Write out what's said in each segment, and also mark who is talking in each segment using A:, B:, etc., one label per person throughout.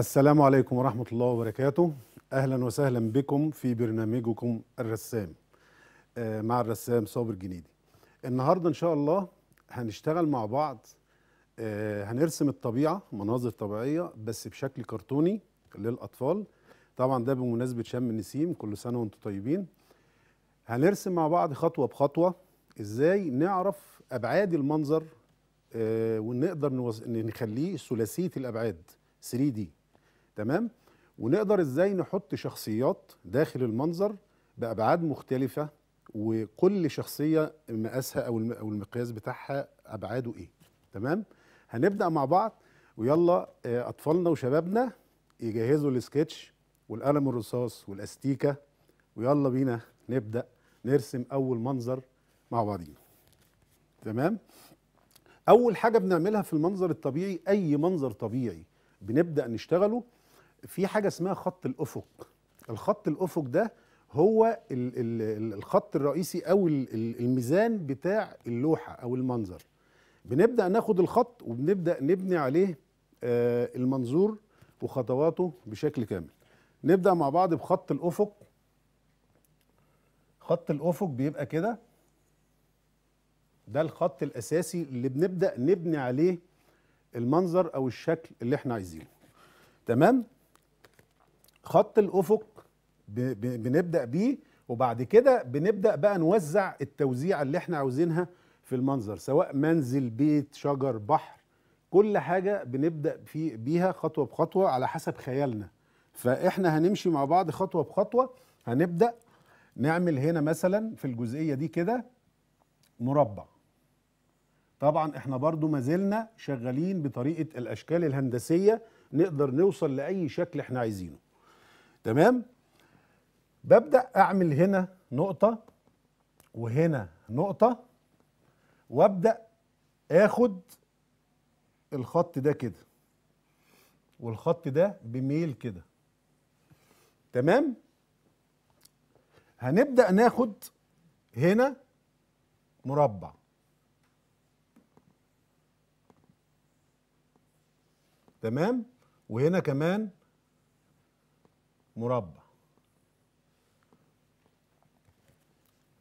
A: السلام عليكم ورحمة الله وبركاته أهلا وسهلا بكم في برنامجكم الرسام آه، مع الرسام صابر جنيدي النهاردة إن شاء الله هنشتغل مع بعض آه، هنرسم الطبيعة مناظر طبيعية بس بشكل كرتوني للأطفال طبعا ده بمناسبة شم النسيم كل سنة وانتم طيبين هنرسم مع بعض خطوة بخطوة إزاي نعرف أبعاد المنظر آه، ونقدر نخليه ثلاثية الأبعاد 3 دي تمام ونقدر ازاي نحط شخصيات داخل المنظر بابعاد مختلفه وكل شخصيه مقاسها او المقياس بتاعها ابعاده ايه تمام هنبدا مع بعض ويلا آه، اطفالنا وشبابنا يجهزوا السكتش والقلم الرصاص والاستيكه ويلا بينا نبدا نرسم اول منظر مع بعضينا تمام اول حاجه بنعملها في المنظر الطبيعي اي منظر طبيعي بنبدا نشتغله في حاجه اسمها خط الافق الخط الافق ده هو الخط الرئيسي او الميزان بتاع اللوحه او المنظر بنبدا ناخد الخط وبنبدا نبني عليه آه، المنظور وخطواته بشكل كامل نبدا مع بعض بخط الافق خط الافق بيبقى كده ده الخط الاساسي اللي بنبدا نبني عليه المنظر او الشكل اللي احنا عايزينه تمام خط الافق بنبدا بيه وبعد كده بنبدا بقى نوزع التوزيع اللي احنا عاوزينها في المنظر سواء منزل بيت شجر بحر كل حاجه بنبدا في بيها خطوه بخطوه على حسب خيالنا فاحنا هنمشي مع بعض خطوه بخطوه هنبدا نعمل هنا مثلا في الجزئيه دي كده مربع طبعا احنا برضو ما زلنا شغالين بطريقه الاشكال الهندسيه نقدر نوصل لاي شكل احنا عايزينه تمام ببدا اعمل هنا نقطه وهنا نقطه وابدا اخد الخط ده كده والخط ده بميل كده تمام هنبدا ناخد هنا مربع تمام وهنا كمان مربع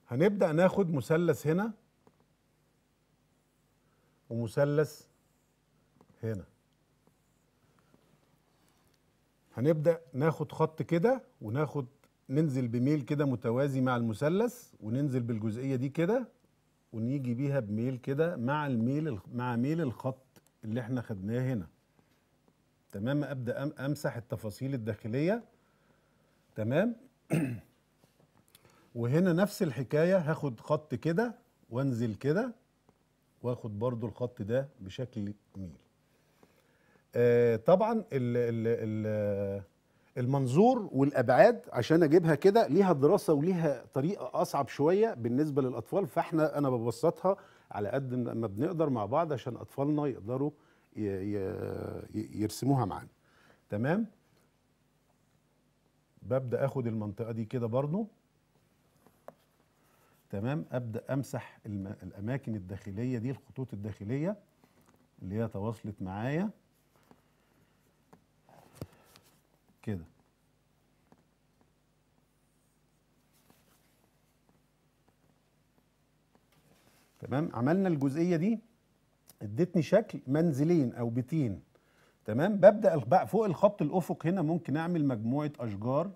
A: هنبدأ ناخد مثلث هنا ومثلث هنا هنبدأ ناخد خط كده وناخد ننزل بميل كده متوازي مع المثلث وننزل بالجزئية دي كده ونيجي بيها بميل كده مع الميل مع ميل الخط اللي احنا خدناه هنا تمام ابدا امسح التفاصيل الداخليه تمام وهنا نفس الحكايه هاخد خط كده وانزل كده واخد برضو الخط ده بشكل ميل آه طبعا الـ الـ الـ المنظور والابعاد عشان اجيبها كده ليها دراسه وليها طريقه اصعب شويه بالنسبه للاطفال فاحنا انا ببسطها على قد ما بنقدر مع بعض عشان اطفالنا يقدروا يرسموها معانا تمام ببدا اخد المنطقه دي كده برضو تمام ابدا امسح الاماكن الداخليه دي الخطوط الداخليه اللي هي تواصلت معايا كده تمام عملنا الجزئيه دي ادتني شكل منزلين او بيتين تمام ببدا بقى فوق الخط الافق هنا ممكن اعمل مجموعه اشجار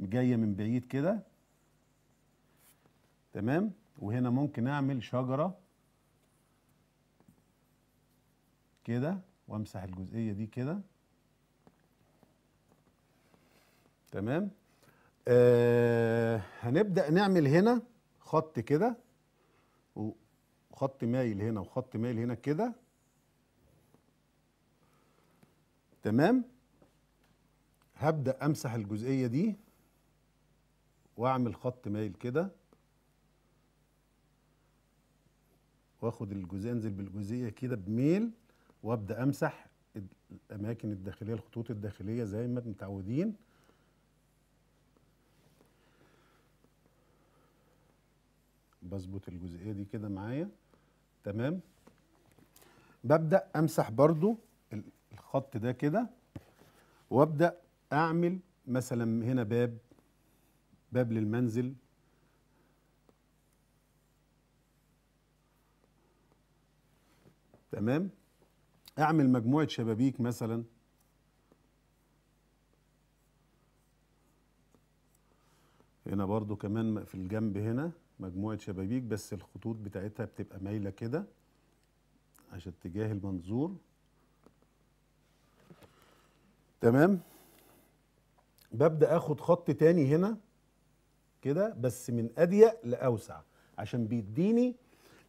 A: جايه من بعيد كده تمام وهنا ممكن اعمل شجره كده وامسح الجزئيه دي كده تمام آه هنبدا نعمل هنا خط كده وخط مايل هنا وخط مايل هنا كده تمام هبدا امسح الجزئيه دي واعمل خط مايل كده واخد الجزئيه انزل بالجزئيه كده بميل وابدا امسح الاماكن الداخليه الخطوط الداخليه زي ما متعودين بظبط الجزئيه دي كده معايا تمام ببدا امسح برضو الخط ده كده وابدا اعمل مثلا هنا باب باب للمنزل تمام اعمل مجموعه شبابيك مثلا هنا برضو كمان في الجنب هنا مجموعه شبابيك بس الخطوط بتاعتها بتبقى مايله كده عشان اتجاه المنظور تمام ببدا اخد خط تاني هنا كده بس من اضيق لاوسع عشان بيديني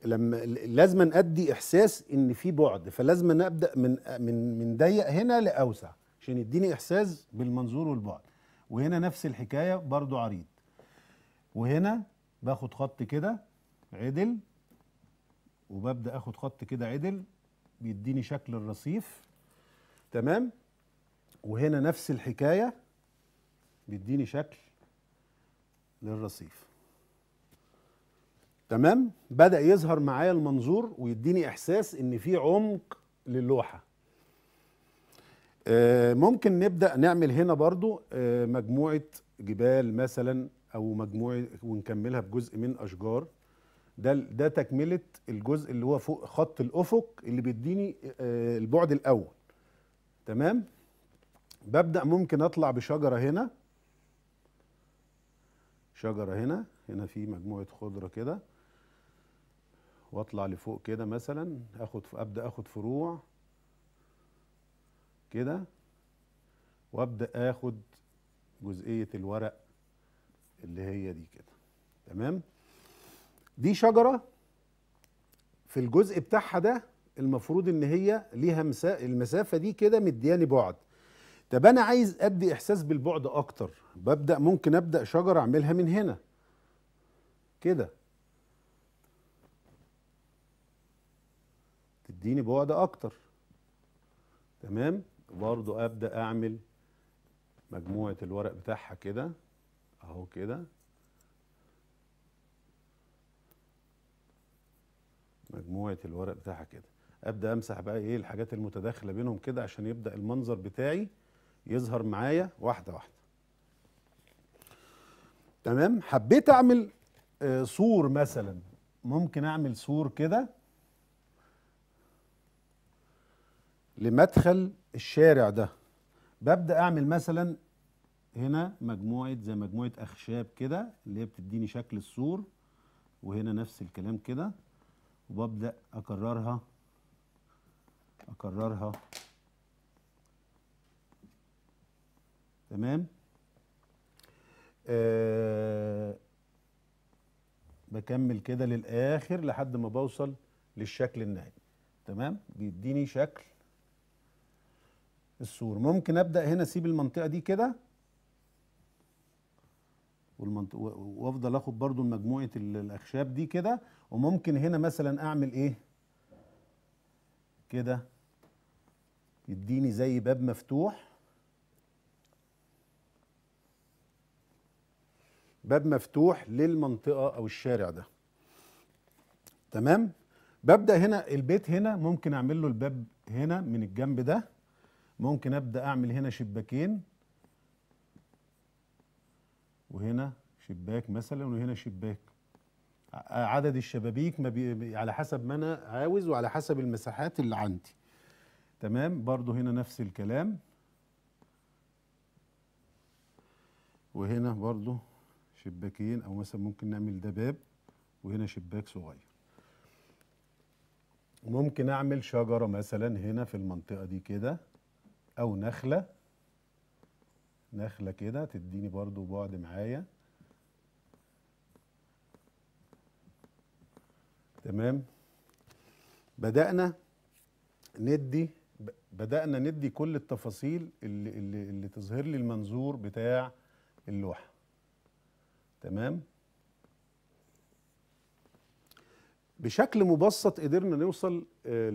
A: لما لازم ادي احساس ان في بعد فلازم ابدا من من من ضيق هنا لاوسع عشان يديني احساس بالمنظور والبعد وهنا نفس الحكايه برضو عريض وهنا باخد خط كده عدل وببدا اخد خط كده عدل بيديني شكل الرصيف تمام وهنا نفس الحكايه بيديني شكل للرصيف تمام بدا يظهر معايا المنظور ويديني احساس ان في عمق للوحه آه، ممكن نبدا نعمل هنا برضو آه، مجموعه جبال مثلا او مجموعه ونكملها بجزء من اشجار ده ده تكمله الجزء اللي هو فوق خط الافق اللي بيديني آه، البعد الاول تمام ببدا ممكن اطلع بشجره هنا شجره هنا هنا في مجموعه خضره كده واطلع لفوق كده مثلا اخد ابدا اخد فروع كده وابدا اخد جزئيه الورق اللي هي دي كده تمام دي شجره في الجزء بتاعها ده المفروض ان هي ليها المسافه دي كده مدياني بعد طب انا عايز ادي احساس بالبعد اكتر ببدأ ممكن أبدأ شجرة أعملها من هنا كده تديني بعد أكتر تمام برضو أبدأ أعمل مجموعة الورق بتاعها كده أهو كده مجموعة الورق بتاعها كده أبدأ أمسح بقى إيه الحاجات المتداخلة بينهم كده عشان يبدأ المنظر بتاعي يظهر معايا واحدة واحدة تمام حبيت اعمل آه، سور مثلا ممكن اعمل سور كده لمدخل الشارع ده ببدا اعمل مثلا هنا مجموعه زي مجموعه اخشاب كده اللي هي بتديني شكل السور وهنا نفس الكلام كده وببدا اكررها اكررها تمام أه بكمل كده للاخر لحد ما بوصل للشكل النهائي تمام بيديني شكل السور ممكن ابدا هنا اسيب المنطقه دي كده وافضل اخد برضو مجموعه الاخشاب دي كده وممكن هنا مثلا اعمل ايه كده يديني زي باب مفتوح باب مفتوح للمنطقه او الشارع ده تمام ببدا هنا البيت هنا ممكن اعمل له الباب هنا من الجنب ده ممكن ابدا اعمل هنا شباكين وهنا شباك مثلا وهنا شباك عدد الشبابيك ما بي... على حسب ما انا عاوز وعلى حسب المساحات اللي عندي تمام برضو هنا نفس الكلام وهنا برضو شباكين او مثلا ممكن نعمل ده باب وهنا شباك صغير ممكن اعمل شجره مثلا هنا في المنطقه دي كده او نخله نخله كده تديني برضو بعد معايا تمام بدانا ندي بدانا ندي كل التفاصيل اللي اللي, اللي تظهر لي المنظور بتاع اللوحه تمام بشكل مبسط قدرنا نوصل آه،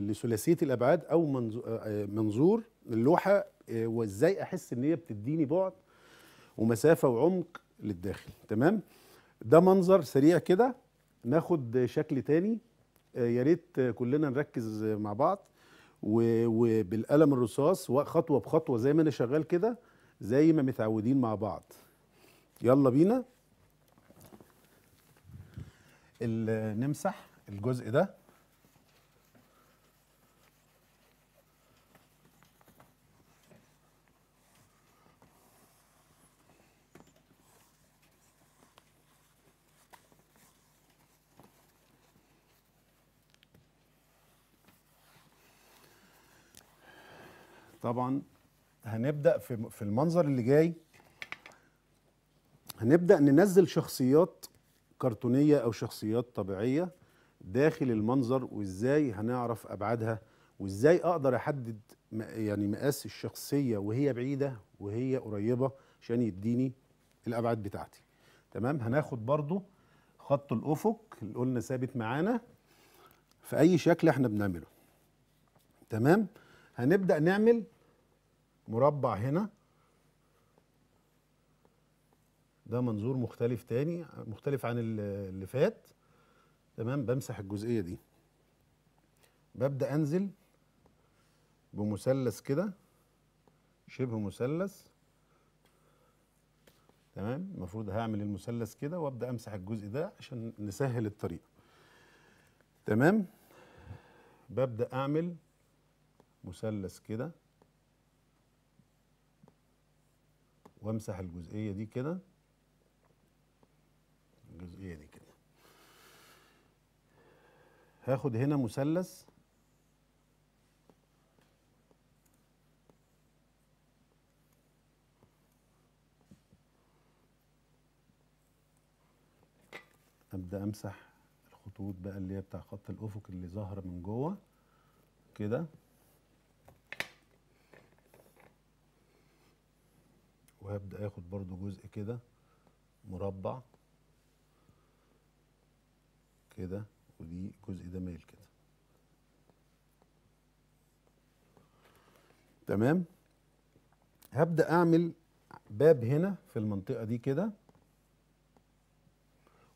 A: لثلاثيه الابعاد او آه، آه، منظور اللوحه وازاي احس ان هي بتديني بعد ومسافه وعمق للداخل تمام ده منظر سريع كده ناخد شكل تاني يا ريت كلنا نركز مع بعض وبالقلم الرصاص وخطوه بخطوه زي ما انا شغال كده زي ما متعودين مع بعض يلا بينا نمسح الجزء ده طبعا هنبدا في المنظر اللي جاي هنبدا ننزل شخصيات كرتونيه او شخصيات طبيعيه داخل المنظر وازاي هنعرف ابعادها وازاي اقدر احدد يعني مقاس الشخصيه وهي بعيده وهي قريبه عشان يديني الابعاد بتاعتي تمام هناخد برضو خط الافق اللي قلنا ثابت معانا في اي شكل احنا بنعمله تمام هنبدا نعمل مربع هنا ده منظور مختلف تاني مختلف عن اللي فات تمام بمسح الجزئيه دي ببدا انزل بمثلث كده شبه مثلث تمام المفروض هعمل المثلث كده وابدا امسح الجزء ده عشان نسهل الطريق تمام ببدا اعمل مثلث كده وامسح الجزئيه دي كده الجزئيه دي كده هاخد هنا مثلث ابدا امسح الخطوط بقى اللي هي بتاع خط الافق اللي ظهر من جوه كده وهبدا اخد برضو جزء كده مربع كده ودي الجزء ده مايل كده تمام هبدا اعمل باب هنا في المنطقه دي كده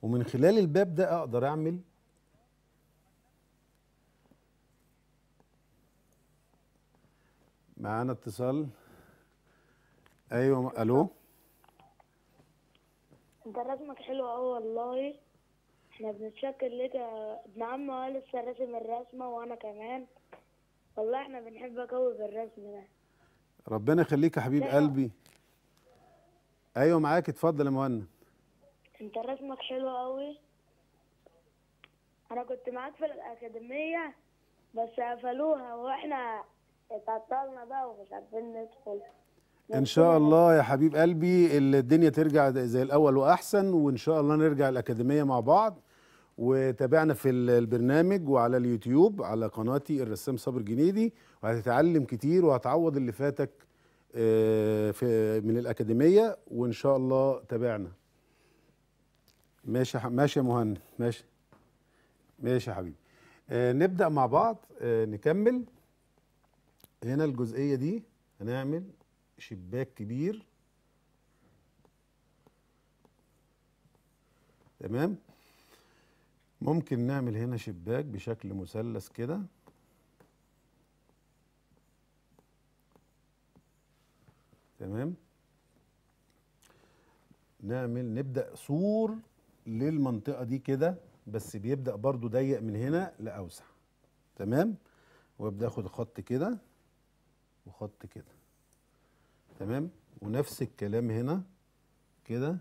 A: ومن خلال الباب ده اقدر اعمل معانا اتصال ايوه الو انت رسمك حلو قوي والله احنا بنتشكر لك يا ابن عم هو لسه راسم الرسمه وانا كمان والله احنا بنحبك قوي في ده ربنا يخليك يا حبيب قلبي ايوه معاك اتفضل يا مهند انت رسمك حلو قوي انا كنت معاك في الاكاديميه بس قفلوها واحنا اتعطلنا بقى ومش عارفين ندخل ان شاء الله يا حبيب قلبي الدنيا ترجع زي الاول واحسن وان شاء الله نرجع الاكاديميه مع بعض وتابعنا في البرنامج وعلى اليوتيوب على قناتي الرسام صابر جنيدي وهتتعلم كتير وهتعوض اللي فاتك آه، في من الأكاديمية وإن شاء الله تابعنا ماشي ماشي يا مهند ماشي ماشي يا حبيبي آه، نبدأ مع بعض آه، نكمل هنا الجزئية دي هنعمل شباك كبير تمام ممكن نعمل هنا شباك بشكل مثلث كده تمام نعمل نبدا سور للمنطقه دي كده بس بيبدا برضو ضيق من هنا لاوسع تمام وابدا اخد خط كده وخط كده تمام ونفس الكلام هنا كده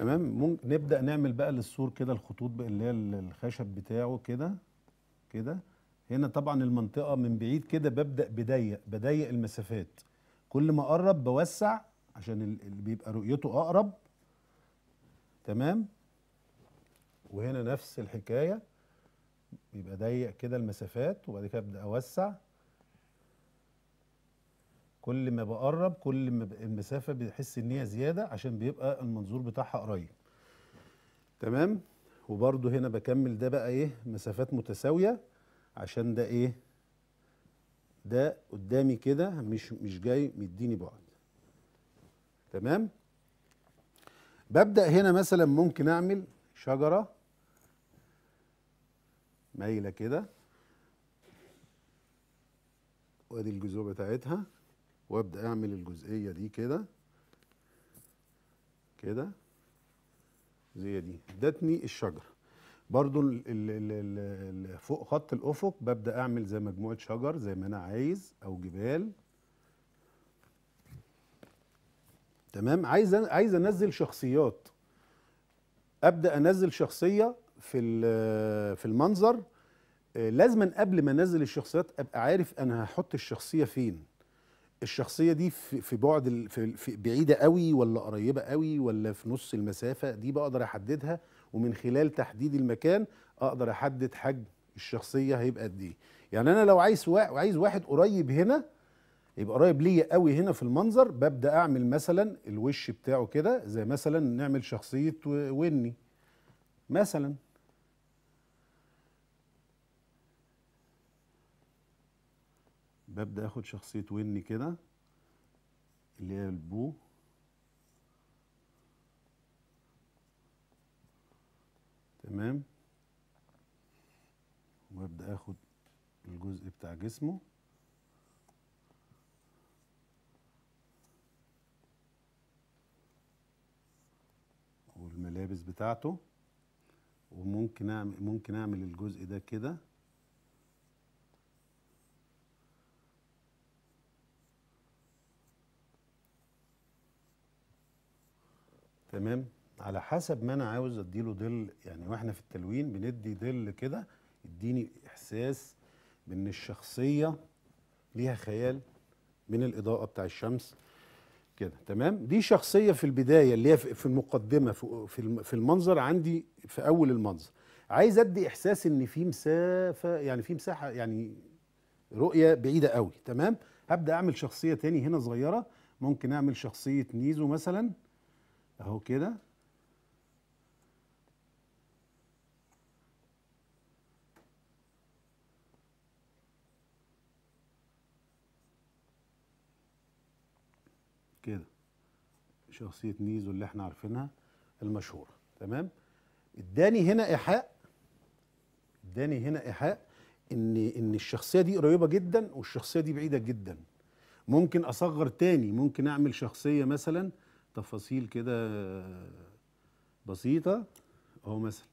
A: تمام ممكن نبدا نعمل بقى للسور كده الخطوط اللي هي الخشب بتاعه كده كده هنا طبعا المنطقه من بعيد كده ببدا بضيق بضيق المسافات كل ما اقرب بوسع عشان اللي بيبقى رؤيته اقرب تمام وهنا نفس الحكايه بيبقى ضيق كده المسافات وبعد كده ابدا اوسع كل ما بقرب كل ما المسافه بيحس ان هي زياده عشان بيبقى المنظور بتاعها قريب تمام وبرده هنا بكمل ده بقى ايه مسافات متساويه عشان ده ايه ده قدامي كده مش مش جاي مديني بعد تمام ببدا هنا مثلا ممكن اعمل شجره مايله كده وادي الجذور بتاعتها وابدا اعمل الجزئيه دي كده كده زي دي ادتني الشجره برضو فوق خط الافق ببدا اعمل زي مجموعه شجر زي ما انا عايز او جبال تمام عايز عايز انزل شخصيات ابدا انزل شخصيه في في المنظر آه، لازما قبل ما انزل الشخصيات ابقى عارف انا هحط الشخصيه فين الشخصيه دي في بعد في بعيده قوي ولا قريبه قوي ولا في نص المسافه دي بقدر احددها ومن خلال تحديد المكان اقدر احدد حجم الشخصيه هيبقى قد ايه يعني انا لو عايز عايز واحد قريب هنا يبقى قريب ليا قوي هنا في المنظر ببدا اعمل مثلا الوش بتاعه كده زي مثلا نعمل شخصيه وني مثلا ببدأ اخد شخصية وني كده اللي هي البو تمام وابدأ اخد الجزء بتاع جسمه والملابس بتاعته وممكن اعمل ممكن اعمل الجزء ده كده تمام على حسب ما انا عاوز اديله ظل يعني واحنا في التلوين بندي ظل كده يديني احساس بان الشخصيه ليها خيال من الاضاءه بتاع الشمس كده تمام دي شخصيه في البدايه اللي هي في المقدمه في في المنظر عندي في اول المنظر عايز ادي احساس ان في مسافه يعني في مساحه يعني رؤيه بعيده قوي تمام هبدا اعمل شخصيه تاني هنا صغيره ممكن اعمل شخصيه نيزو مثلا اهو كده كده شخصية نيزو اللي احنا عارفينها المشهورة تمام اداني هنا ايحاء اداني هنا ايحاء ان ان الشخصية دي قريبة جدا والشخصية دي بعيدة جدا ممكن اصغر تاني ممكن اعمل شخصية مثلا تفاصيل كده بسيطه اهو مثلا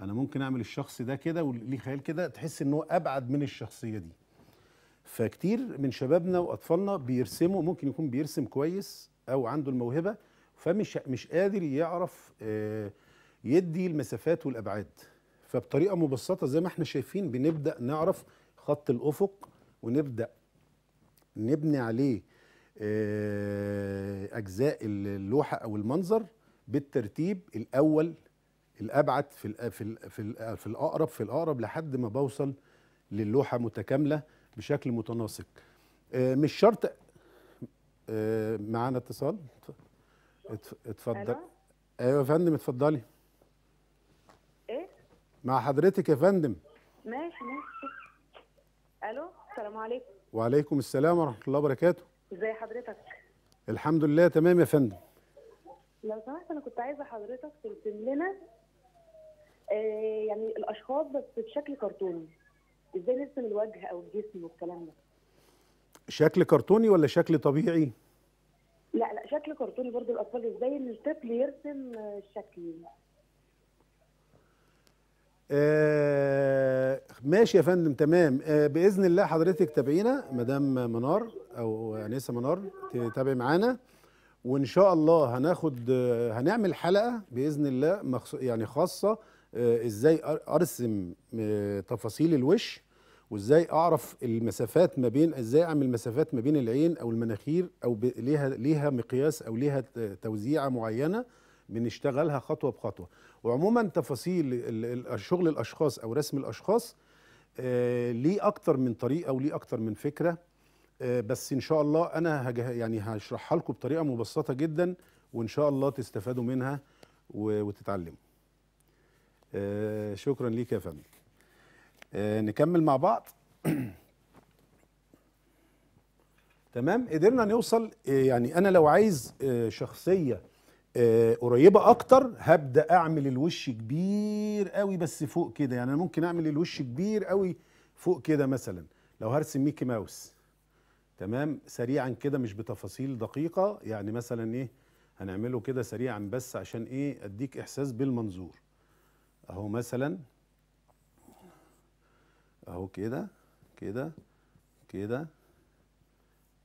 A: انا ممكن اعمل الشخص ده كده وليه خيال كده تحس ان هو ابعد من الشخصيه دي فكتير من شبابنا واطفالنا بيرسموا ممكن يكون بيرسم كويس او عنده الموهبه فمش مش قادر يعرف آه، يدي المسافات والابعاد فبطريقه مبسطه زي ما احنا شايفين بنبدا نعرف خط الافق ونبدا نبني عليه آه، اجزاء اللوحه او المنظر بالترتيب الاول الابعد في في في الاقرب في الاقرب لحد ما بوصل للوحه متكامله بشكل متناسق آه، مش شرط آه، معانا اتصال اتفضل ايوه يا فندم اتفضلي ايه مع حضرتك يا فندم ماشي ماشي الو السلام عليكم وعليكم السلام ورحمه الله وبركاته ازي حضرتك الحمد لله تمام يا فندم لو سمحت انا كنت عايزه حضرتك ترسم لنا آه، يعني الاشخاص بس بشكل كرتوني ازاي نرسم الوجه او الجسم والكلام ده شكل كرتوني ولا شكل طبيعي لا لا شكل كرتوني برضو الاطفال ازاي ان الطفل يرسم الشكل آه ماشي يا فندم تمام آه باذن الله حضرتك تابعينا مدام منار او انسه منار تتابعي معانا وان شاء الله هناخد آه هنعمل حلقه باذن الله مخصو يعني خاصه آه ازاي ارسم آه تفاصيل الوش وازاي اعرف المسافات ما بين ازاي اعمل مسافات ما بين العين او المناخير او ليها ليها مقياس او ليها توزيعه معينه بنشتغلها خطوه بخطوه وعموما تفاصيل شغل الاشخاص او رسم الاشخاص آه، ليه اكتر من طريقه وليه اكتر من فكره آه، بس ان شاء الله انا يعني هشرحها لكم بطريقه مبسطه جدا وان شاء الله تستفادوا منها وتتعلموا آه، شكرا ليك يا فندم نكمل مع بعض تمام قدرنا نوصل يعني انا لو عايز شخصيه آه، قريبه اكتر هبدا اعمل الوش كبير قوي بس فوق كده يعني انا ممكن اعمل الوش كبير قوي فوق كده مثلا لو هرسم ميكي ماوس تمام سريعا كده مش بتفاصيل دقيقه يعني مثلا ايه هنعمله كده سريعا بس عشان ايه اديك احساس بالمنظور اهو مثلا اهو كده كده كده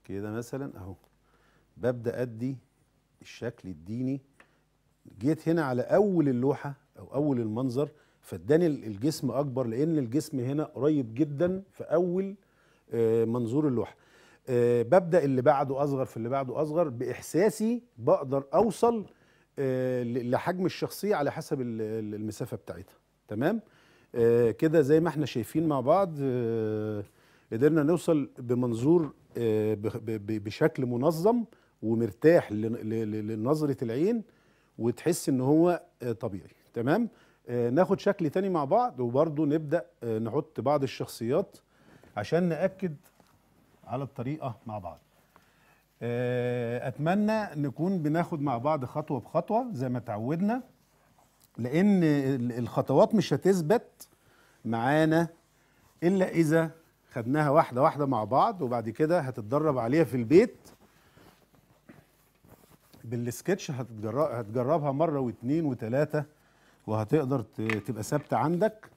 A: كده مثلا اهو ببدا ادي الشكل الديني جيت هنا على اول اللوحه او اول المنظر فاداني الجسم اكبر لان الجسم هنا قريب جدا في اول آه، منظور اللوحه آه، ببدا اللي بعده اصغر في اللي بعده اصغر باحساسي بقدر اوصل آه، لحجم الشخصيه على حسب المسافه بتاعتها تمام كده زي ما احنا شايفين مع بعض قدرنا نوصل بمنظور بشكل منظم ومرتاح لنظره العين وتحس ان هو طبيعي تمام آه، ناخد شكل تاني مع بعض وبرضه نبدا آه، نحط بعض الشخصيات عشان ناكد على الطريقه مع بعض آه، اتمنى نكون بناخد مع بعض خطوه بخطوه زي ما اتعودنا لان الخطوات مش هتثبت معانا الا اذا خدناها واحده واحده مع بعض وبعد كده هتتدرب عليها في البيت بالسكتش هتجرب هتجربها مره واثنين وثلاثه وهتقدر تبقى ثابته عندك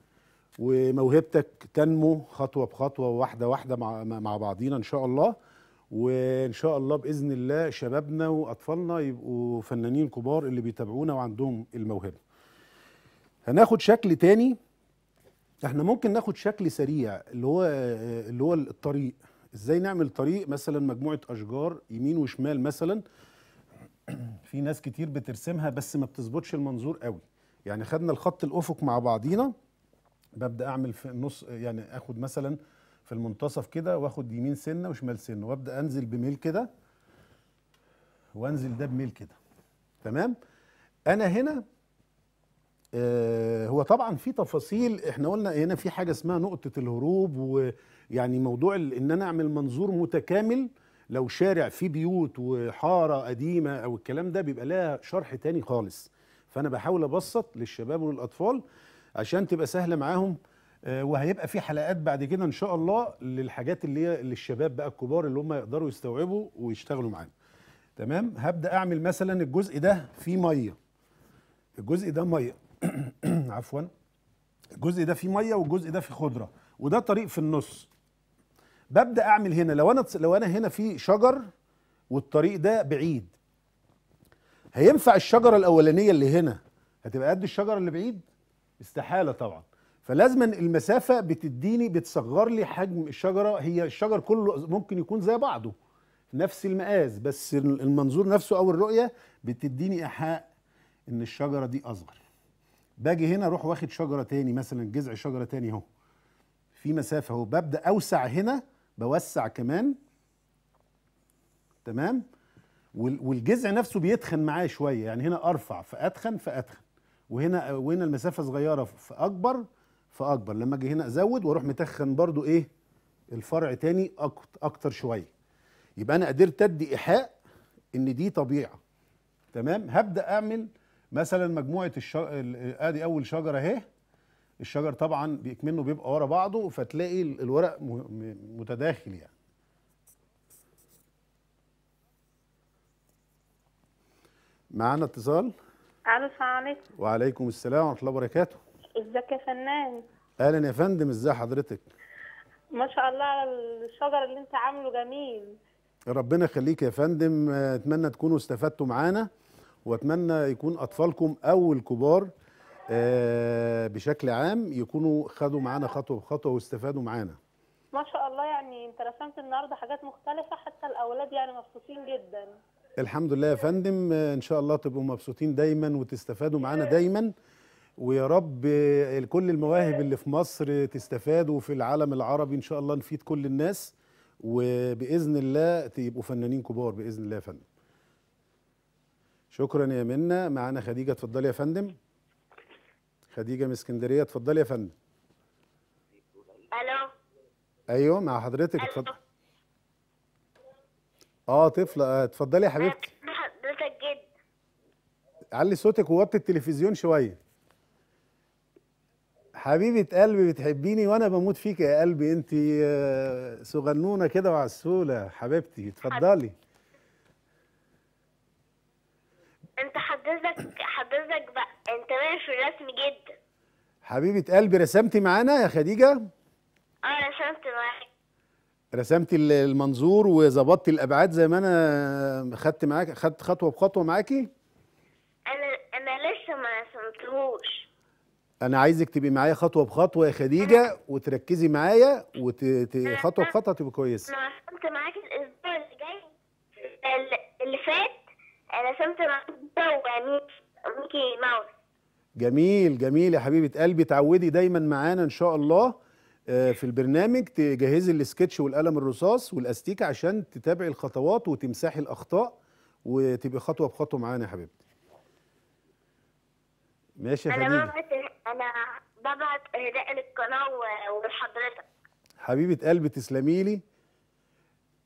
A: وموهبتك تنمو خطوه بخطوه واحده واحده مع مع بعضينا ان شاء الله وان شاء الله باذن الله شبابنا واطفالنا يبقوا فنانين كبار اللي بيتابعونا وعندهم الموهبه هناخد شكل تاني احنا ممكن ناخد شكل سريع اللي هو اللي هو الطريق ازاي نعمل طريق مثلا مجموعه اشجار يمين وشمال مثلا في ناس كتير بترسمها بس ما بتظبطش المنظور قوي يعني خدنا الخط الافق مع بعضينا ببدا اعمل في النص يعني اخد مثلا في المنتصف كده واخد يمين سنه وشمال سنه وابدا انزل بميل كده وانزل ده بميل كده تمام انا هنا آه هو طبعا في تفاصيل احنا قلنا هنا في حاجه اسمها نقطه الهروب ويعني موضوع ان انا اعمل منظور متكامل لو شارع فيه بيوت وحاره قديمه او الكلام ده بيبقى لها شرح تاني خالص فانا بحاول ابسط للشباب وللاطفال عشان تبقى سهله معاهم آه، وهيبقى في حلقات بعد كده ان شاء الله للحاجات اللي هي للشباب بقى الكبار اللي هم يقدروا يستوعبوا ويشتغلوا معانا تمام هبدا اعمل مثلا الجزء ده فيه ميه الجزء ده ميه عفوا الجزء ده فيه ميه والجزء ده فيه خضره وده طريق في النص ببدا اعمل هنا لو انا لو انا هنا في شجر والطريق ده بعيد هينفع الشجره الاولانيه اللي هنا هتبقى قد الشجره اللي بعيد استحاله طبعا فلازما المسافه بتديني بتصغر لي حجم الشجره هي الشجر كله ممكن يكون زي بعضه نفس المقاس بس المنظور نفسه او الرؤيه بتديني ايحاء ان الشجره دي اصغر باجي هنا اروح واخد شجره تاني مثلا جذع شجره تاني اهو في مسافه اهو ببدا اوسع هنا بوسع كمان تمام والجذع نفسه بيتخن معايا شويه يعني هنا ارفع فاتخن فاتخن وهنا وهنا المسافه صغيره فاكبر فاكبر لما اجي هنا ازود واروح متخن برضو ايه الفرع تاني اكتر شويه يبقى انا قدرت ادي ايحاء ان دي طبيعه تمام هبدا اعمل مثلا مجموعه ادي اول شجره اهي الشجر طبعا بيكمنه بيبقى ورا بعضه فتلاقي الورق متداخل يعني معانا اتصال الو السلام عليكم وعليكم السلام ورحمه الله وبركاته ازيك يا فنان اهلا يا فندم ازي حضرتك ما شاء الله على الشجر اللي انت عامله جميل ربنا يخليك يا فندم آه، اتمنى تكونوا استفدتوا معانا واتمنى يكون اطفالكم او الكبار آه، بشكل عام يكونوا خدوا معانا خطوه بخطوه واستفادوا معانا ما شاء الله يعني انت رسمت النهارده حاجات مختلفه حتى الاولاد يعني مبسوطين جدا الحمد لله يا فندم آه، ان شاء الله تبقوا مبسوطين دايما وتستفادوا معانا دايما ويا رب آه، كل المواهب اللي في مصر تستفاد وفي العالم العربي ان شاء الله نفيد كل الناس وباذن الله تبقوا فنانين كبار باذن الله يا فندم شكرا يا منى معانا خديجه اتفضلي يا فندم خديجه من اسكندريه اتفضلي يا فندم الو ايوه مع حضرتك اتفضلي اه طفله آه، اتفضلي يا حبيبتي حضرتك جدا علي صوتك ووطي التلفزيون شويه حبيبه قلبي بتحبيني وانا بموت فيك يا قلبي انت آه، صغنونه كده وعسوله حبيبتي اتفضلي حبيبتي. حضرتك حضرتك بقى انت ماشي في الرسم جدا حبيبه قلبي رسمتي معانا يا خديجه اه رسمت معاك رسمتي المنظور وظبطتي الابعاد زي ما انا خدت معاك خدت خطوه بخطوه معاكي انا انا لسه ما رسمتهوش انا عايزك تبقي معايا خطوه بخطوه يا خديجه وتركزي معايا وخطوه بخطوه تبقى كويسه انا رسمت معاك الاسبوع اللي جاي اللي فات رسمت ماندا وميكي ماوس جميل جميل يا حبيبه قلبي تعودي دايما معانا ان شاء الله آه، في البرنامج تجهزي السكتش والقلم الرصاص والاستيكه عشان تتابعي الخطوات وتمسحي الاخطاء وتبقي خطوه بخطوه معانا يا حبيبتي ماشي يا حبيبي انا إيه؟ انا ببعت اهداء للقناه ولحضرتك حبيبه قلبي تسلمي لي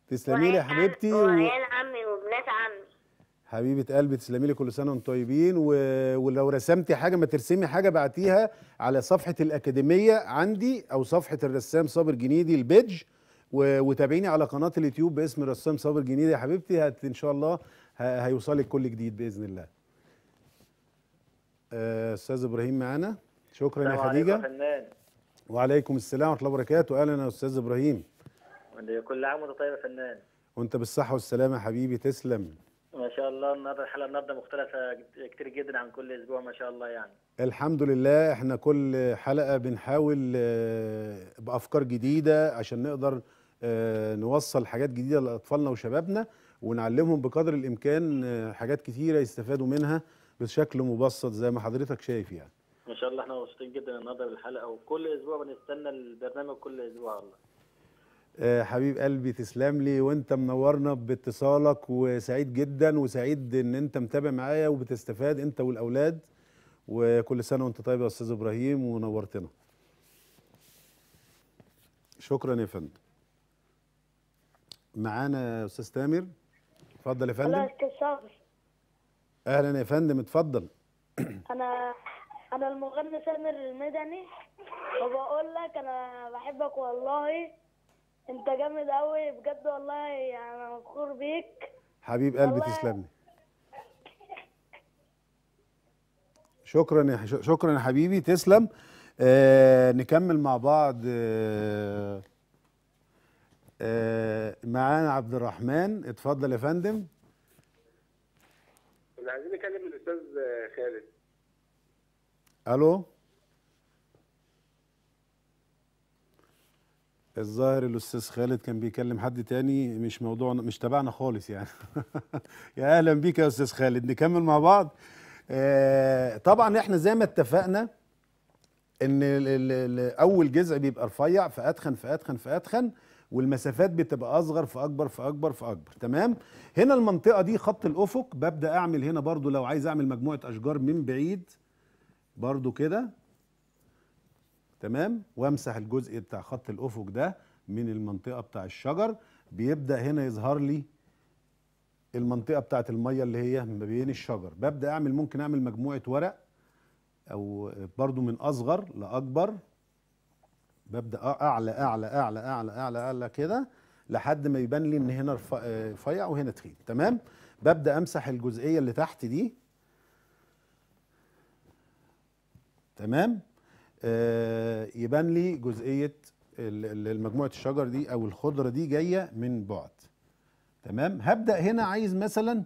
A: تسلمي لي يا حبيبتي وعيال عمي و... حبيبه قلبي تسلمي لي كل سنه وانتم طيبين و... ولو رسمتي حاجه ما ترسمي حاجه بعتيها على صفحه الاكاديميه عندي او صفحه الرسام صابر جنيدي البيدج و... وتابعيني على قناه اليوتيوب باسم الرسام صابر جنيدي يا حبيبتي هت ان شاء الله ه... هيوصلك كل جديد باذن الله آه، استاذ ابراهيم معانا شكرا يا خديجه فنان وعليكم السلام ورحمه الله وبركاته اهلا يا استاذ ابراهيم كل عام وانت طيب يا فنان وانت بالصحه والسلامه يا حبيبي تسلم ما شاء الله النهارده الحلقه النهارده مختلفه كتير جدا عن كل اسبوع ما شاء الله يعني الحمد لله احنا كل حلقه بنحاول آه، بافكار جديده عشان نقدر آه، نوصل حاجات جديده لاطفالنا وشبابنا ونعلمهم بقدر الامكان آه، حاجات كتيره يستفادوا منها بشكل مبسط زي ما حضرتك شايف يعني ما شاء الله احنا مبسوطين جدا النهارده بالحلقه وكل اسبوع بنستنى البرنامج كل اسبوع والله آه، حبيب قلبي تسلم لي وانت منورنا باتصالك وسعيد جدا وسعيد ان انت متابع معايا وبتستفاد انت والاولاد وكل سنه وانت طيب يا استاذ ابراهيم ونورتنا شكرا يا فندم معانا يا استاذ تامر اتفضل يا فندم اهلا يا فندم اتفضل انا انا المغني سامر المدني وبقول لك انا بحبك والله انت جامد قوي بجد والله يعني انا مفخور بيك حبيب قلبي لي شكرا يا شكرا يا حبيبي تسلم آه نكمل مع بعض آه آه معانا عبد الرحمن اتفضل يا فندم عايزين نكلم الاستاذ خالد الو الظاهر الاستاذ خالد كان بيكلم حد تاني مش موضوعنا مش تبعنا خالص يعني يا اهلا بيك يا استاذ خالد نكمل مع بعض آه، طبعا احنا زي ما اتفقنا ان اول جذع بيبقى رفيع فاتخن فاتخن فاتخن والمسافات بتبقى اصغر فاكبر فاكبر فاكبر تمام هنا المنطقه دي خط الافق ببدا اعمل هنا برضو لو عايز اعمل مجموعه اشجار من بعيد برضو كده تمام وامسح الجزء بتاع خط الافق ده من المنطقه بتاع الشجر بيبدا هنا يظهر لي المنطقه بتاعه الميه اللي هي ما بين الشجر ببدا اعمل ممكن اعمل مجموعه ورق او برضو من اصغر لاكبر ببدا اعلى اعلى اعلى اعلى اعلى اعلى كده لحد ما يبان لي ان هنا رفيع وهنا تخين تمام ببدا امسح الجزئيه اللي تحت دي تمام آه، يبان لي جزئيه مجموعه الشجر دي او الخضره دي جايه من بعد تمام هبدا هنا عايز مثلا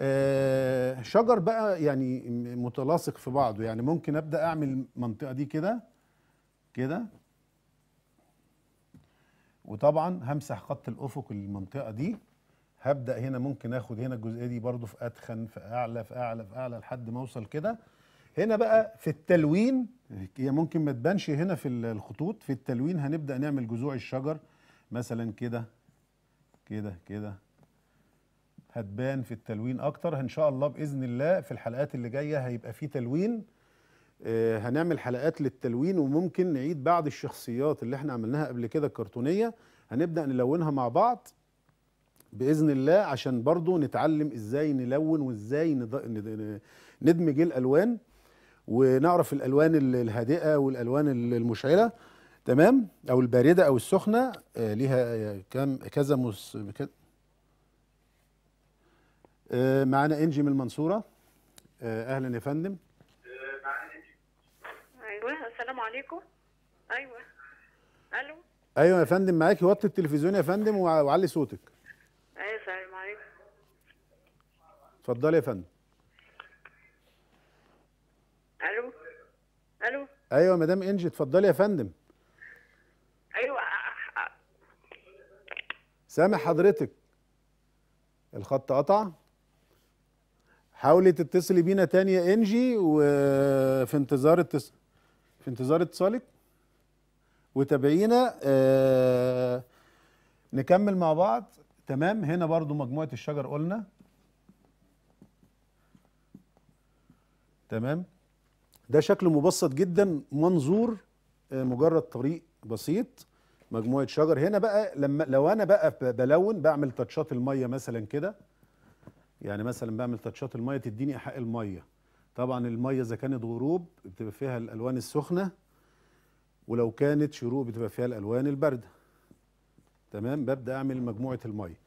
A: آه، شجر بقى يعني متلاصق في بعضه يعني ممكن ابدا اعمل المنطقه دي كده كده وطبعا همسح خط الافق المنطقه دي هبدا هنا ممكن اخد هنا الجزئيه دي برضو في اتخن في اعلى في اعلى في اعلى لحد ما اوصل كده هنا بقى في التلوين هي ممكن ما تبانش هنا في الخطوط في التلوين هنبدا نعمل جذوع الشجر مثلا كده كده كده هتبان في التلوين اكتر ان شاء الله باذن الله في الحلقات اللي جايه هيبقى في تلوين آه هنعمل حلقات للتلوين وممكن نعيد بعض الشخصيات اللي احنا عملناها قبل كده كرتونيه هنبدا نلونها مع بعض باذن الله عشان برضو نتعلم ازاي نلون وازاي ندمج الالوان ونعرف الالوان الهادئه والالوان المشعله تمام او البارده او السخنه آه، ليها آه، كم كذا مس آه، معانا انجي من المنصوره اهلا يا فندم ايوه السلام عليكم ايوه الو ايوه يا فندم معاكي وطي التلفزيون يا فندم وعلي صوتك ايوه السلام عليكم اتفضلي يا فندم الو ايوه مدام انجي اتفضلي يا فندم ايوه سامع حضرتك الخط قطع حاولي تتصلي بينا تاني يا انجي وفي انتظار التس... في انتظار اتصالك وتابعينا آه نكمل مع بعض تمام هنا برضو مجموعة الشجر قلنا تمام ده شكل مبسط جدا منظور آه، مجرد طريق بسيط مجموعه شجر هنا بقى لما لو انا بقى بلون بعمل تاتشات الميه مثلا كده يعني مثلا بعمل تاتشات الميه تديني ايحاء الميه طبعا الميه اذا كانت غروب بتبقى فيها الالوان السخنه ولو كانت شروق بتبقى فيها الالوان البارده تمام ببدا اعمل مجموعه الميه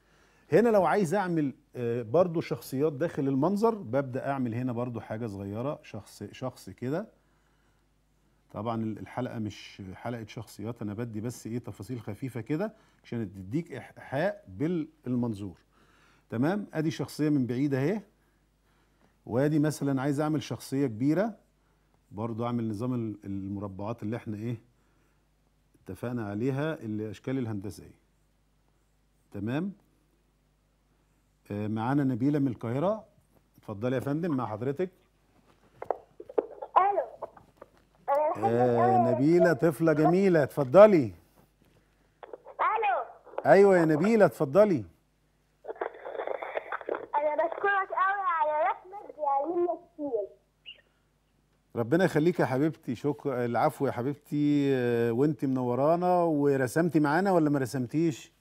A: هنا لو عايز اعمل برضو شخصيات داخل المنظر ببدا اعمل هنا برضو حاجه صغيره شخص شخص كده طبعا الحلقه مش حلقه شخصيات انا بدي بس ايه تفاصيل خفيفه كده عشان تديك ايحاء بالمنظور تمام ادي شخصيه من بعيد اهي وادي مثلا عايز اعمل شخصيه كبيره برضو اعمل نظام المربعات اللي احنا ايه اتفقنا عليها الاشكال الهندسيه تمام آه، معانا نبيله من القاهره اتفضلي يا فندم مع حضرتك الو آه أيوة، أيوة. نبيله طفله جميله اتفضلي الو ايوه يا نبيله اتفضلي انا بشكرك قوي على رسمك بيعلمنا كتير ربنا يخليك يا حبيبتي شكرا العفو يا حبيبتي آه، وانت منورانا ورسمتي معانا ولا ما رسمتيش؟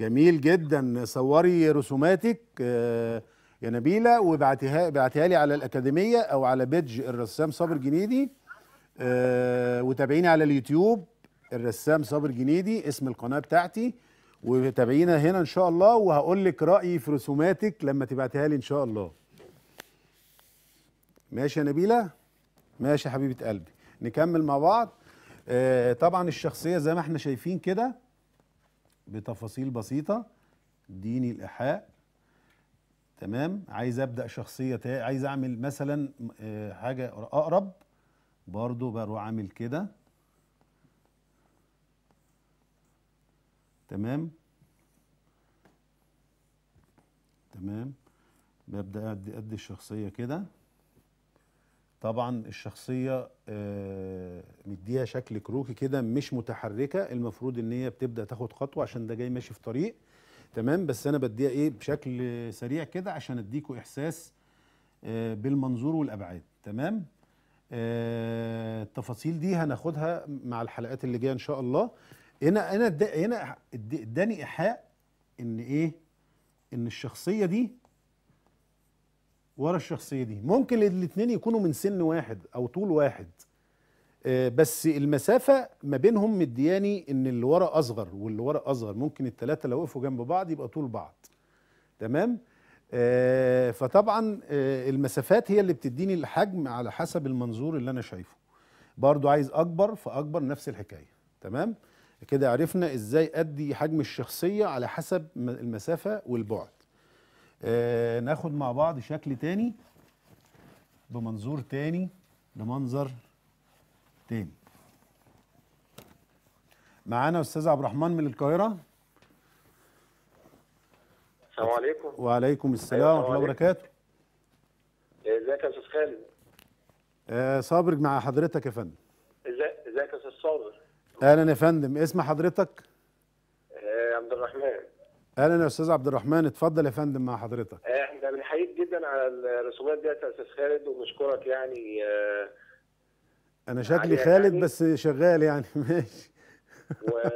A: جميل جدا صوري رسوماتك آه، يا نبيله وابعتيها ابعتيها لي على الاكاديميه او على بيدج الرسام صابر جنيدي آه، وتابعيني على اليوتيوب الرسام صابر جنيدي اسم القناه بتاعتي وتابعينا هنا ان شاء الله وهقول لك رايي في رسوماتك لما تبعتيها لي ان شاء الله ماشي يا نبيله ماشي يا حبيبه قلبي نكمل مع بعض آه، طبعا الشخصيه زي ما احنا شايفين كده بتفاصيل بسيطه ديني الايحاء تمام عايز ابدا شخصيه عايز اعمل مثلا آه، حاجه اقرب برضو بروح عامل كده تمام تمام ببدا ادي ادي الشخصيه كده طبعا الشخصيه آه، مديها شكل كروكي كده مش متحركه المفروض ان هي بتبدا تاخد خطوه عشان ده جاي ماشي في طريق تمام بس انا بديها ايه بشكل سريع كده عشان اديكوا احساس آه، بالمنظور والابعاد تمام آه، التفاصيل دي هناخدها مع الحلقات اللي جايه ان شاء الله هنا انا هنا اداني ايحاء ان ايه ان الشخصيه دي ورا الشخصيه دي ممكن الاثنين يكونوا من سن واحد او طول واحد آه، بس المسافه ما بينهم مدياني ان اللي ورا اصغر واللي ورا اصغر ممكن الثلاثه لو وقفوا جنب بعض يبقى طول بعض تمام آه، فطبعا آه، المسافات هي اللي بتديني الحجم على حسب المنظور اللي انا شايفه برضو عايز اكبر فاكبر نفس الحكايه تمام كده عرفنا ازاي ادي حجم الشخصيه على حسب المسافه والبعد آه ناخد مع بعض شكل تاني بمنظور تاني لمنظر تاني معانا استاذ عبد الرحمن من القاهره السلام عليكم وعليكم السلام ورحمه الله وبركاته ازيك يا استاذ خالد آه، صابر مع حضرتك يا فندم ازيك يا استاذ صابر اهلا يا فندم اسم حضرتك آه، عبد الرحمن اهلا يا استاذ عبد الرحمن اتفضل يا فندم مع حضرتك آه، احنا بنحييك جدا على الرسومات ديت يا استاذ خالد ونشكرك يعني آه انا شكلي خالد يعني بس شغال يعني ماشي وكنا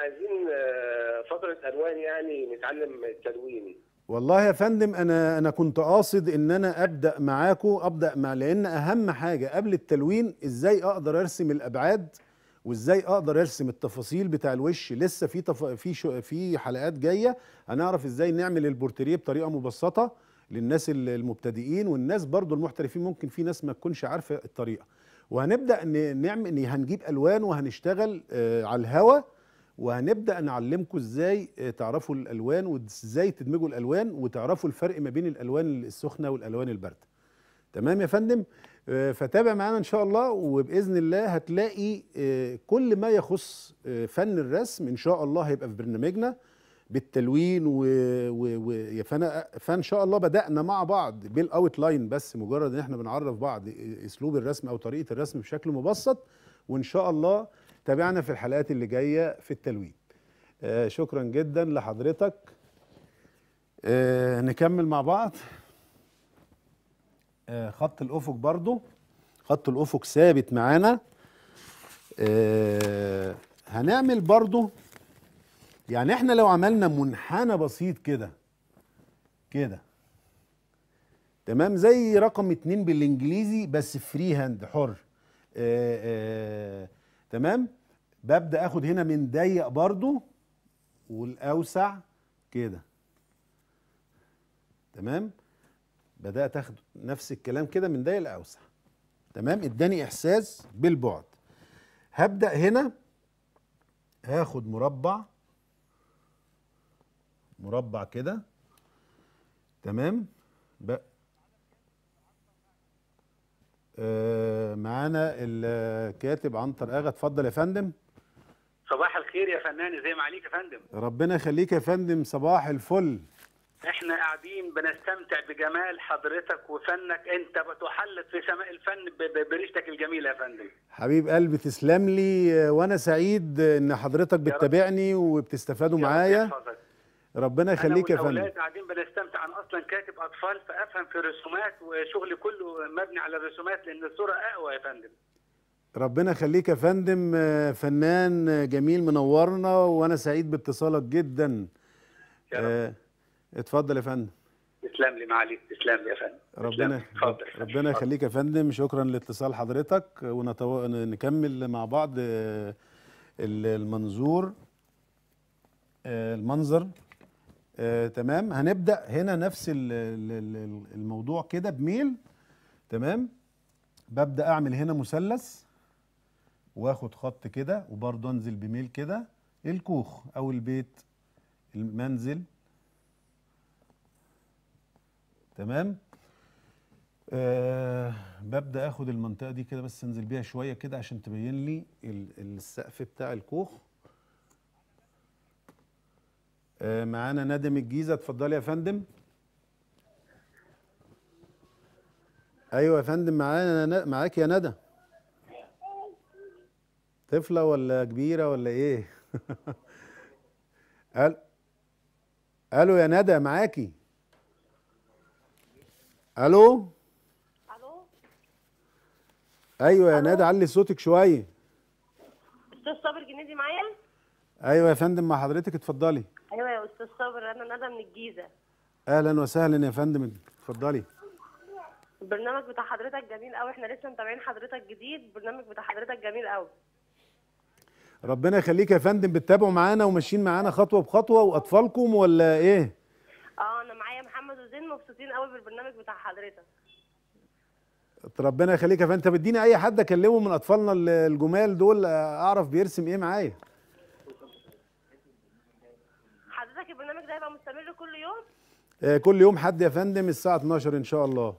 A: عايزين آه، فتره الوان يعني نتعلم التلوين والله يا فندم انا انا كنت قاصد ان انا ابدا معاكم ابدا مع لان اهم حاجه قبل التلوين ازاي اقدر ارسم الابعاد وازاي اقدر ارسم التفاصيل بتاع الوش لسه في تف... في شو... في حلقات جايه هنعرف ازاي نعمل البورتريه بطريقه مبسطه للناس المبتدئين والناس برضو المحترفين ممكن في ناس ما تكونش عارفه الطريقه وهنبدا نعمل هنجيب الوان وهنشتغل آه، على الهوا وهنبدا نعلمكم ازاي آه، تعرفوا الالوان وازاي تدمجوا الالوان وتعرفوا الفرق ما بين الالوان السخنه والالوان البارده تمام يا فندم آه، فتابع معانا ان شاء الله وباذن الله هتلاقي آه، كل ما يخص آه، فن الرسم ان شاء الله هيبقى في برنامجنا بالتلوين و... و... و... فانا فان شاء الله بدانا مع بعض بالاوت لاين بس مجرد ان احنا بنعرف بعض اسلوب الرسم او طريقه الرسم بشكل مبسط وان شاء الله تابعنا في الحلقات اللي جايه في التلوين آه شكرا جدا لحضرتك آه نكمل مع بعض آه، خط الافق برضو خط الافق ثابت معانا آه، هنعمل برضو يعني احنا لو عملنا منحنى بسيط كده كده تمام زي رقم اتنين بالانجليزي بس فري هاند حر آآ آه، آآ تمام ببدا اخد هنا من ضيق برضو والاوسع كده تمام بدات اخد نفس الكلام كده من ضيق لاوسع تمام اداني احساس بالبعد هبدا هنا هاخد مربع مربع كده تمام بقى آه معانا الكاتب عنتر اغا اتفضل يا فندم صباح الخير يا فنان ازاي عليك يا فندم ربنا يخليك يا فندم صباح الفل احنا قاعدين بنستمتع بجمال حضرتك وفنك انت بتحلق في سماء الفن بريشتك الجميله يا فندم حبيب قلبي تسلم لي وانا سعيد ان حضرتك بتتابعني وبتستفادوا معايا ربنا يخليك يا فندم قاعدين بنستمتع انا اصلا كاتب اطفال فافهم في الرسومات وشغلي كله مبني على الرسومات لان الصوره اقوى يا فندم ربنا يخليك يا فندم فنان جميل منورنا وانا سعيد باتصالك جدا يا رب. آه اتفضل يا فندم تسلم لي معالي تسلم لي يا فندم ربنا اتفضل ربنا يخليك يا فندم شكرا لاتصال حضرتك ونكمل مع بعض آه، المنظور آه، المنظر آه، تمام هنبدا هنا نفس الموضوع كده بميل تمام ببدا اعمل هنا مثلث واخد خط كده وبرضه انزل بميل كده الكوخ او البيت المنزل تمام آه ببدا اخد المنطقه دي كده بس انزل بيها شويه كده عشان تبين لي السقف بتاع الكوخ آه معانا نادم الجيزه اتفضلي يا فندم ايوه يا فندم معانا معاك يا ندى طفله ولا كبيره ولا ايه قال الو يا ندى معاكي الو الو ايوه يا نادى علي صوتك شويه استاذ صابر جنيدي معايا ايوه يا فندم مع حضرتك اتفضلي ايوه يا استاذ صابر انا ندى من الجيزه اهلا وسهلا يا فندم اتفضلي البرنامج بتاع حضرتك جميل قوي احنا لسه متابعين حضرتك جديد البرنامج بتاع حضرتك جميل قوي ربنا يخليك يا فندم بتتابعوا معانا وماشيين معانا خطوه بخطوه واطفالكم ولا ايه عايزين مبسوطين قوي بالبرنامج بتاع حضرتك ربنا يخليك فانت بديني اي حد اكلمه من اطفالنا الجمال دول اعرف بيرسم ايه معايا حضرتك البرنامج ده هيبقى مستمر كل يوم آه، كل يوم حد يا فندم الساعه 12 ان شاء الله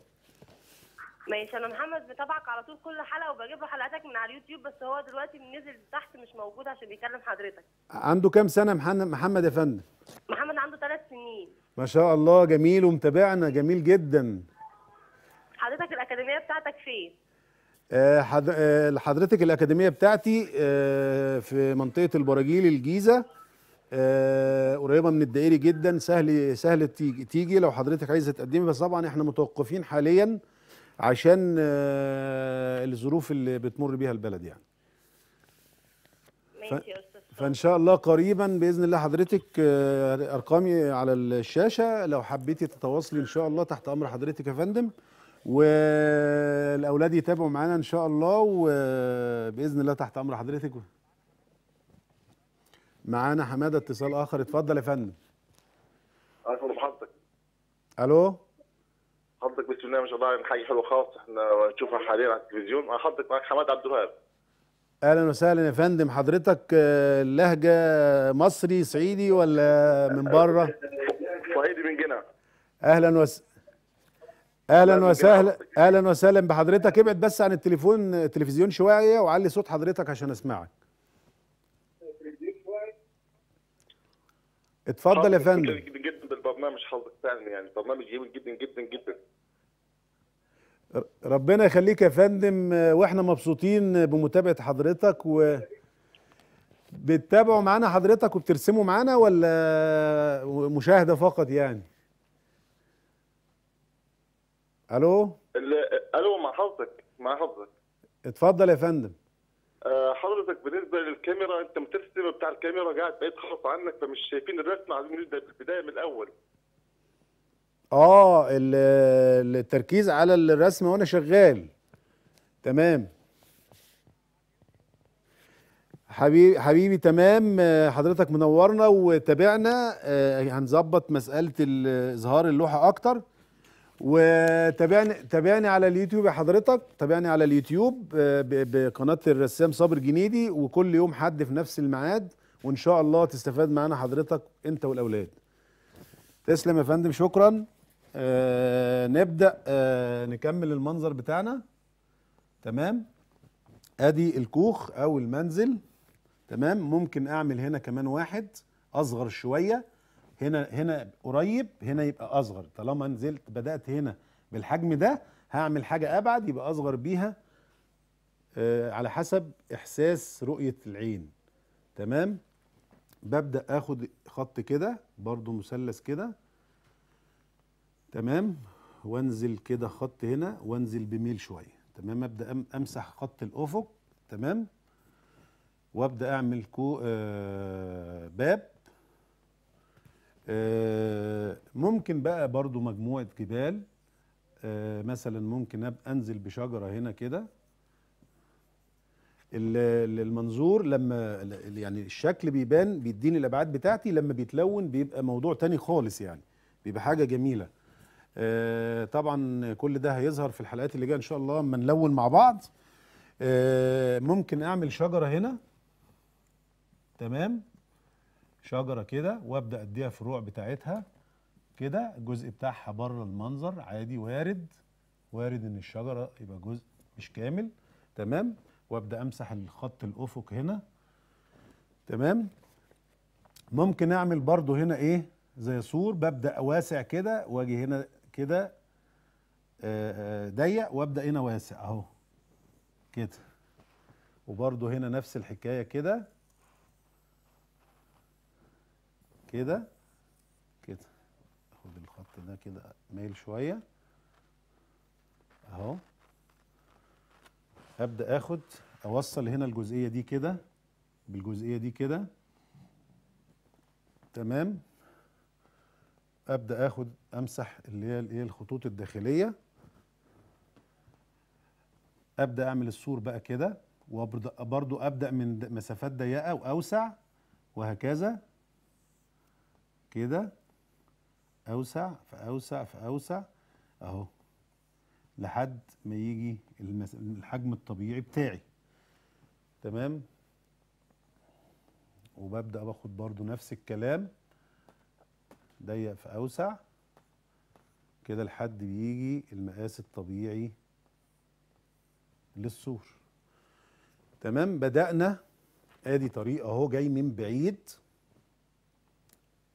A: ماشي انا محمد بتابعك على طول كل حلقه وبجيب له حلقاتك من على اليوتيوب بس هو دلوقتي نزل تحت مش موجود عشان بيكلم حضرتك عنده كام سنه محمد محمد يا فندم محمد عنده ثلاث سنين ما شاء الله جميل ومتابعنا جميل جدا حضرتك الاكاديميه بتاعتك فين آه، آه، حضرتك الاكاديميه بتاعتي آه، في منطقه البراجيل الجيزه قريبه من الدائري جدا سهل سهل تيجي لو حضرتك عايزه تقدمي بس طبعا احنا متوقفين حاليا عشان آه، الظروف اللي بتمر بيها البلد يعني ماشي فان شاء الله قريبا باذن الله حضرتك آه، ارقامي على الشاشه لو حبيتي تتواصلي ان شاء الله تحت امر حضرتك يا فندم والاولاد يتابعوا معانا ان شاء الله وباذن الله تحت امر حضرتك معانا حماده اتصال اخر اتفضل يا فندم الو حضرتك الو حضرتك بس برنامج يعني حاجه حلوه خالص احنا نشوفها حاليا على التلفزيون حضرتك معاك حماد عبد الوهاب اهلا وسهلا يا فندم حضرتك اللهجه آه، مصري صعيدي ولا من بره صعيدي من جنا اهلا وس... اهلا وسهلا اهلا وسهلا بحضرتك ابعد بس عن التليفون التلفزيون شويه وعلي صوت حضرتك عشان اسمعك اتفضل يا فندم برنامج مش حظك فعلا يعني برنامج جميل جدا جدا جدا ربنا يخليك يا فندم آه، واحنا مبسوطين بمتابعه حضرتك و بتتابعوا معانا حضرتك وبترسموا معانا ولا مشاهده فقط يعني الو الو مع حظك مع حظك اتفضل يا فندم آه، حضرتك بالنسبه للكاميرا انت مترسم بتاع الكاميرا قاعد بعيد خالص عنك فمش شايفين الرسم عايزين نبدا بالبدايه من الاول اه التركيز على الرسم وانا شغال تمام حبيبي حبيبي تمام حضرتك منورنا وتابعنا آه، هنظبط مساله اظهار اللوحه اكتر وتابعني تابعني على اليوتيوب يا حضرتك تابعني على اليوتيوب آه، بقناه الرسام صابر جنيدي وكل يوم حد في نفس الميعاد وان شاء الله تستفاد معانا حضرتك انت والاولاد تسلم يا فندم شكرا آه، نبدا آه نكمل المنظر بتاعنا تمام ادي الكوخ او المنزل تمام ممكن اعمل هنا كمان واحد اصغر شويه هنا هنا قريب هنا يبقى اصغر طالما نزلت بدات هنا بالحجم ده هعمل حاجه ابعد يبقى اصغر بيها آه على حسب احساس رؤيه العين تمام ببدا اخد خط كده برضو مثلث كده تمام وانزل كده خط هنا وانزل بميل شويه تمام ابدا امسح خط الافق تمام وابدا اعمل كو آه باب آه ممكن بقى برضو مجموعه جبال آه مثلا ممكن ابقى انزل بشجره هنا كده المنظور لما يعني الشكل بيبان بيديني الابعاد بتاعتي لما بيتلون بيبقى موضوع تاني خالص يعني بيبقى حاجه جميله آه، طبعا كل ده هيظهر في الحلقات اللي جايه ان شاء الله اما نلون مع بعض آه، ممكن اعمل شجره هنا تمام شجره كده وابدا اديها فروع بتاعتها كده الجزء بتاعها بره المنظر عادي وارد وارد ان الشجره يبقى جزء مش كامل تمام وابدا امسح الخط الافق هنا تمام ممكن اعمل برضو هنا ايه زي سور ببدا واسع كده واجي هنا كده آه، آه، ضيق وابدا هنا واسع اهو كده وبرده هنا نفس الحكايه كده كده كده اخد الخط ده كده مايل شويه اهو ابدا اخد اوصل هنا الجزئيه دي كده بالجزئيه دي كده تمام ابدا اخد امسح اللي هي الايه الخطوط الداخليه ابدا اعمل السور بقى كده وبرضو ابدا من مسافات ضيقه واوسع وهكذا كده اوسع فاوسع فاوسع اهو لحد ما يجي الحجم الطبيعي بتاعي تمام وببدا باخد برضو نفس الكلام ضيق في اوسع كده لحد بيجي المقاس الطبيعي للسور تمام بدأنا ادي طريق اهو جاي من بعيد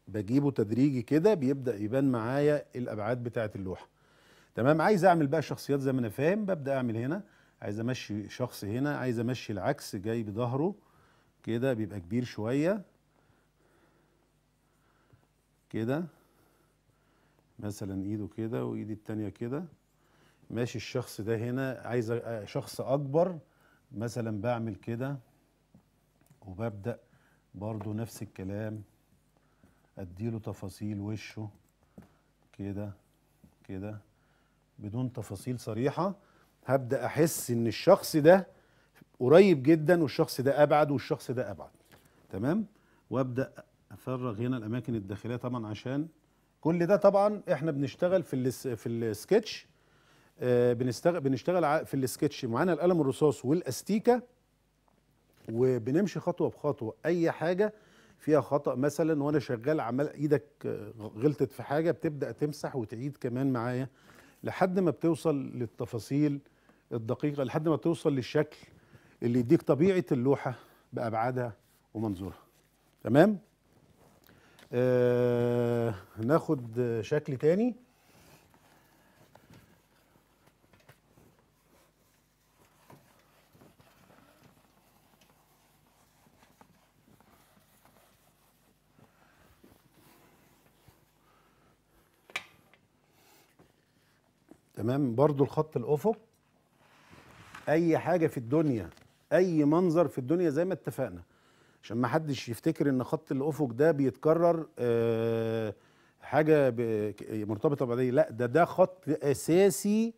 A: بجيبه تدريجي كده بيبدأ يبان معايا الابعاد بتاعة اللوحة تمام عايز اعمل بقى شخصيات زي ما انا فاهم ببدأ اعمل هنا عايز امشي شخص هنا عايز امشي العكس جاي بظهره كده بيبقى كبير شوية كده مثلا ايده كده وايدي التانية كده ماشي الشخص ده هنا عايز شخص اكبر مثلا بعمل كده وببدأ برضو نفس الكلام اديله تفاصيل وشه كده كده بدون تفاصيل صريحة هبدأ احس ان الشخص ده قريب جدا والشخص ده ابعد والشخص ده ابعد تمام وابدأ افرغ هنا الاماكن الداخليه طبعا عشان كل ده طبعا احنا بنشتغل في الس... في السكتش آه بنشتغل بنشتغل في السكتش معانا القلم الرصاص والاستيكه وبنمشي خطوه بخطوه اي حاجه فيها خطا مثلا وانا شغال عمال ايدك غلطت في حاجه بتبدا تمسح وتعيد كمان معايا لحد ما بتوصل للتفاصيل الدقيقه لحد ما توصل للشكل اللي يديك طبيعه اللوحه بابعادها ومنظورها تمام آه ناخد شكل تاني تمام برضو الخط الافق اي حاجه في الدنيا اي منظر في الدنيا زي ما اتفقنا عشان ما حدش يفتكر ان خط الافق ده بيتكرر آه، حاجه مرتبطه بعدي لا ده ده خط اساسي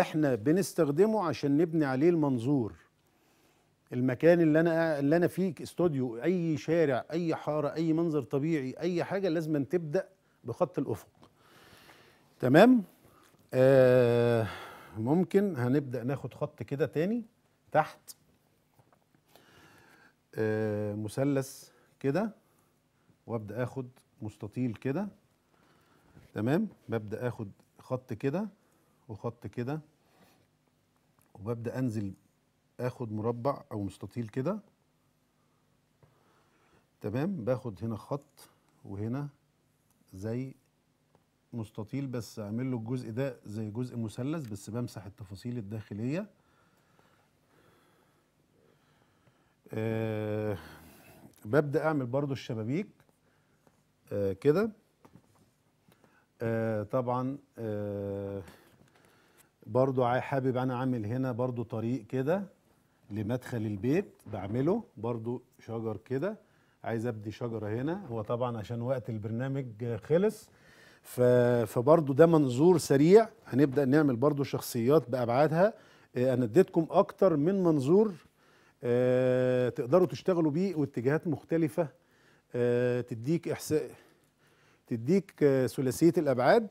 A: احنا بنستخدمه عشان نبني عليه المنظور المكان اللي انا اللي انا فيه استوديو اي شارع اي حاره اي منظر طبيعي اي حاجه لازم تبدا بخط الافق تمام آه ممكن هنبدا ناخد خط كده تاني تحت آه، مثلث كده وابدا اخد مستطيل كده تمام ببدا اخد خط كده وخط كده وببدا انزل اخد مربع او مستطيل كده تمام باخد هنا خط وهنا زي مستطيل بس اعمل له الجزء ده زي جزء مثلث بس بمسح التفاصيل الداخليه آه ببدا اعمل برضو الشبابيك آه كده آه طبعا آه برضو حابب انا اعمل هنا برضو طريق كده لمدخل البيت بعمله برضو شجر كده عايز ابدي شجره هنا هو طبعا عشان وقت البرنامج خلص فبرضو ده منظور سريع هنبدا نعمل برضو شخصيات بابعادها آه، انا اديتكم اكتر من منظور آه، تقدروا تشتغلوا بيه واتجاهات مختلفه آه، تديك إحساء تديك آه، ثلاثيه الابعاد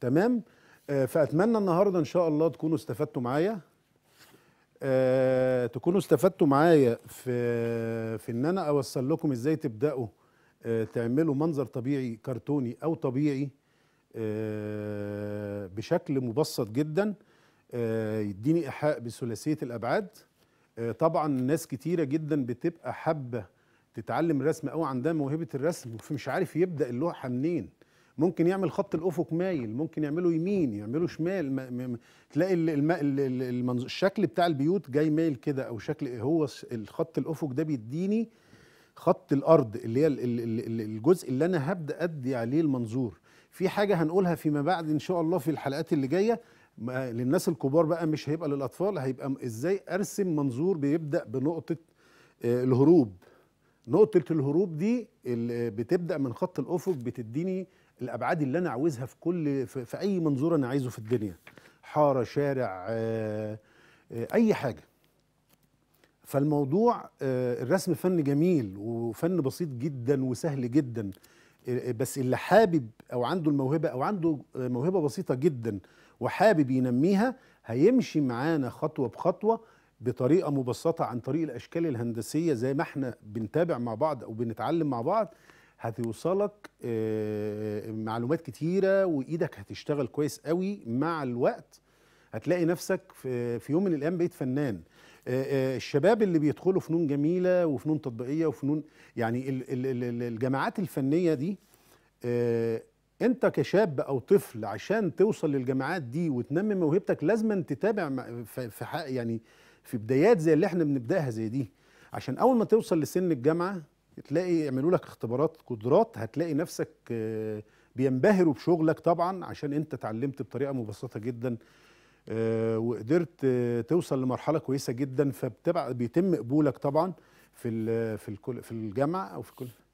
A: تمام فاتمنى النهارده ان شاء الله تكونوا استفدتوا معايا تكونوا استفدتوا معايا في في ان انا اوصل لكم ازاي تبداوا تعملوا منظر طبيعي كرتوني او طبيعي بشكل مبسط جدا يديني ايحاء بثلاثيه الابعاد آه، طبعا ناس كتيره جدا بتبقى حابه تتعلم الرسم او عندها موهبه الرسم ومش عارف يبدا اللوحه منين ممكن يعمل خط الافق مايل ممكن يعمله يمين يعمله شمال ما ما تلاقي الشكل بتاع البيوت جاي مايل كده او شكل هو الخط الافق ده بيديني خط الارض اللي هي الجزء اللي انا هبدا ادي عليه المنظور في حاجه هنقولها فيما بعد ان شاء الله في الحلقات اللي جايه للناس الكبار بقى مش هيبقى للاطفال هيبقى ازاي ارسم منظور بيبدا بنقطه آه، الهروب نقطه الهروب دي اللي بتبدا من خط الافق بتديني الابعاد اللي انا عاوزها في كل في, في اي منظور انا عايزه في الدنيا حاره شارع آه، آه، اي حاجه فالموضوع الرسم فن جميل وفن بسيط جدا وسهل جدا بس اللي حابب او عنده الموهبه او عنده موهبه بسيطه جدا وحابب ينميها هيمشي معانا خطوه بخطوه بطريقه مبسطه عن طريق الاشكال الهندسيه زي ما احنا بنتابع مع بعض او بنتعلم مع بعض هتوصلك آه، آه، معلومات كتيره وايدك هتشتغل كويس قوي مع الوقت هتلاقي نفسك في يوم من الايام بقيت فنان آه، الشباب اللي بيدخلوا فنون جميله وفنون تطبيقيه وفنون يعني الجامعات الفنيه دي انت كشاب او طفل عشان توصل للجامعات دي وتنمي موهبتك لازم أن تتابع في حق يعني في بدايات زي اللي احنا بنبداها زي دي عشان اول ما توصل لسن الجامعه تلاقي يعملوا لك اختبارات قدرات هتلاقي نفسك آه، بينبهروا بشغلك طبعا عشان انت اتعلمت بطريقه مبسطه جدا آه، وقدرت آه، توصل لمرحله كويسه جدا فبيتم بيتم قبولك طبعا في في في الجامعه او في الكليه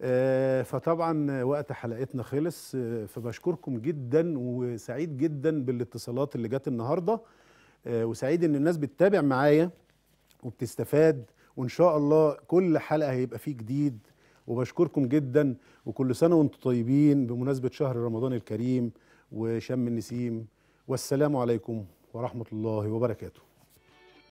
A: آه، فطبعا وقت حلقتنا خلص آه، فبشكركم جدا وسعيد جدا بالاتصالات اللي جت النهارده آه، وسعيد ان الناس بتتابع معايا وبتستفاد وان شاء الله كل حلقه هيبقى فيه جديد وبشكركم جدا وكل سنه وانتم طيبين بمناسبه شهر رمضان الكريم وشم النسيم والسلام عليكم ورحمه الله وبركاته